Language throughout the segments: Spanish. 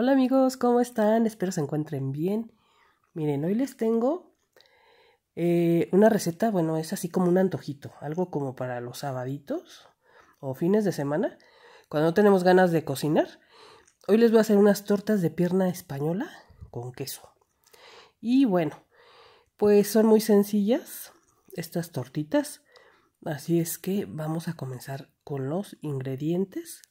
Hola amigos, ¿cómo están? Espero se encuentren bien. Miren, hoy les tengo eh, una receta, bueno, es así como un antojito, algo como para los sabaditos o fines de semana, cuando no tenemos ganas de cocinar. Hoy les voy a hacer unas tortas de pierna española con queso. Y bueno, pues son muy sencillas estas tortitas, así es que vamos a comenzar con los ingredientes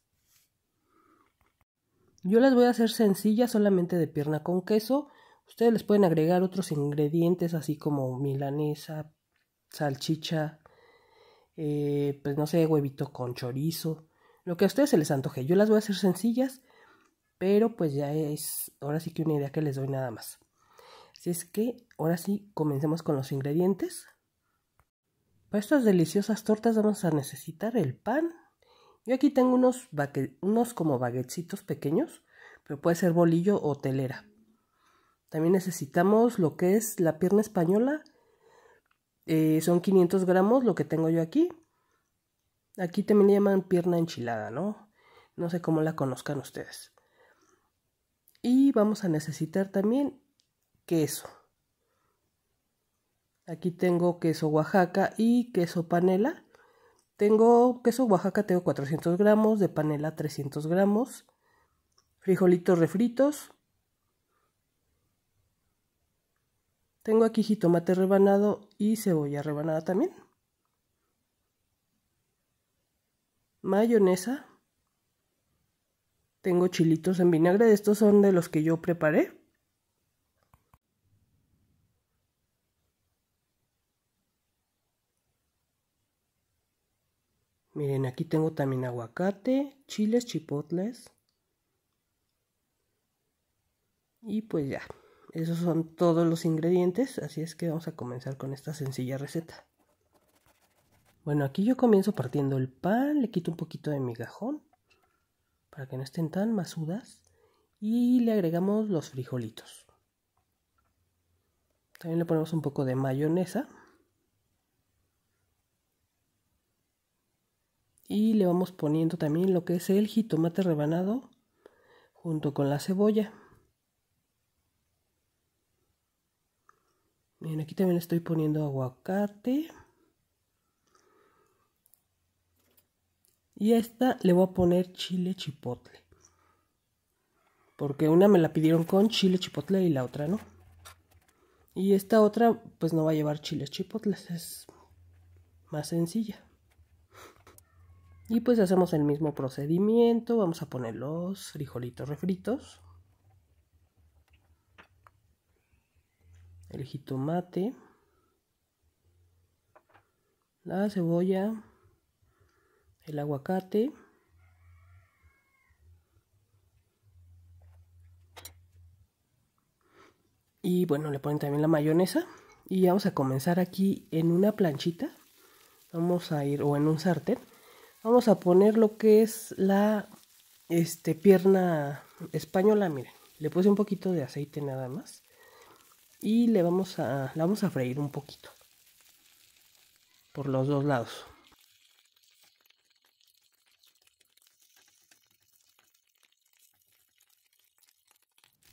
yo las voy a hacer sencillas solamente de pierna con queso. Ustedes les pueden agregar otros ingredientes así como milanesa, salchicha, eh, pues no sé, huevito con chorizo, lo que a ustedes se les antoje. Yo las voy a hacer sencillas, pero pues ya es ahora sí que una idea que les doy nada más. Así es que ahora sí comencemos con los ingredientes. Para estas deliciosas tortas vamos a necesitar el pan, yo aquí tengo unos, unos como baguetcitos pequeños, pero puede ser bolillo o telera. También necesitamos lo que es la pierna española. Eh, son 500 gramos lo que tengo yo aquí. Aquí también le llaman pierna enchilada, ¿no? No sé cómo la conozcan ustedes. Y vamos a necesitar también queso. Aquí tengo queso Oaxaca y queso panela. Tengo queso Oaxaca, tengo 400 gramos, de panela 300 gramos, frijolitos refritos. Tengo aquí jitomate rebanado y cebolla rebanada también. Mayonesa. Tengo chilitos en vinagre, estos son de los que yo preparé. Miren, aquí tengo también aguacate, chiles, chipotles. Y pues ya, esos son todos los ingredientes, así es que vamos a comenzar con esta sencilla receta. Bueno, aquí yo comienzo partiendo el pan, le quito un poquito de migajón para que no estén tan masudas y le agregamos los frijolitos. También le ponemos un poco de mayonesa y le vamos poniendo también lo que es el jitomate rebanado junto con la cebolla. Bien, aquí también estoy poniendo aguacate. Y a esta le voy a poner chile chipotle. Porque una me la pidieron con chile chipotle y la otra no. Y esta otra pues no va a llevar chile chipotle, es más sencilla. Y pues hacemos el mismo procedimiento, vamos a poner los frijolitos refritos, el jitomate, la cebolla, el aguacate, y bueno, le ponen también la mayonesa. Y vamos a comenzar aquí en una planchita. Vamos a ir, o en un sartén, Vamos a poner lo que es la este, pierna española, miren. Le puse un poquito de aceite nada más. Y le vamos a, la vamos a freír un poquito. Por los dos lados.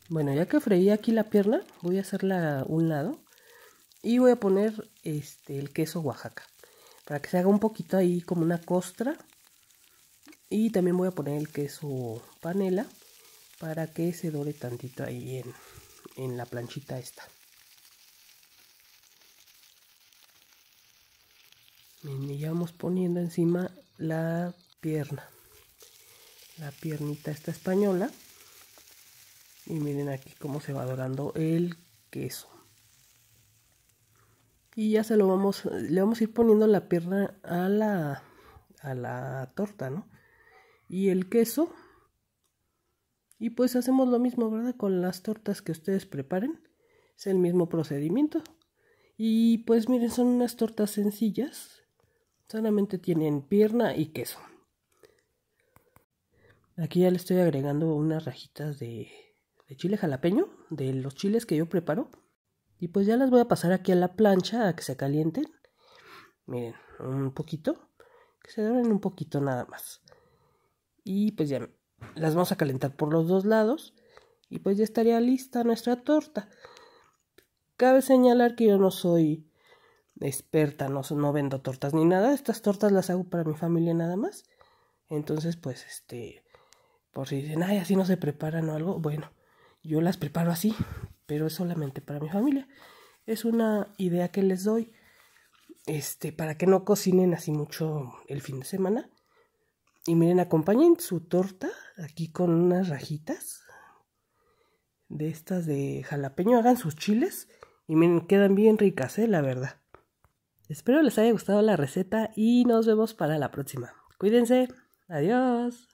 Bueno, ya que freí aquí la pierna, voy a hacerla a un lado. Y voy a poner este, el queso Oaxaca para que se haga un poquito ahí como una costra. Y también voy a poner el queso panela para que se dore tantito ahí en, en la planchita esta. y ya vamos poniendo encima la pierna. La piernita esta española. Y miren aquí cómo se va dorando el queso y ya se lo vamos, le vamos a ir poniendo la pierna a la, a la torta, ¿no? Y el queso. Y pues hacemos lo mismo, ¿verdad? Con las tortas que ustedes preparen. Es el mismo procedimiento. Y pues miren, son unas tortas sencillas. Solamente tienen pierna y queso. Aquí ya le estoy agregando unas rajitas de, de chile jalapeño, de los chiles que yo preparo y pues ya las voy a pasar aquí a la plancha a que se calienten. Miren, un poquito. Que se doren un poquito nada más. Y pues ya las vamos a calentar por los dos lados. Y pues ya estaría lista nuestra torta. Cabe señalar que yo no soy experta, no, no vendo tortas ni nada. Estas tortas las hago para mi familia nada más. Entonces, pues este, por si dicen, ay, así no se preparan o algo, bueno, yo las preparo así, pero es solamente para mi familia. Es una idea que les doy este, para que no cocinen así mucho el fin de semana. Y miren, acompañen su torta aquí con unas rajitas de estas de jalapeño. Hagan sus chiles y miren, quedan bien ricas, eh, la verdad. Espero les haya gustado la receta y nos vemos para la próxima. Cuídense. Adiós.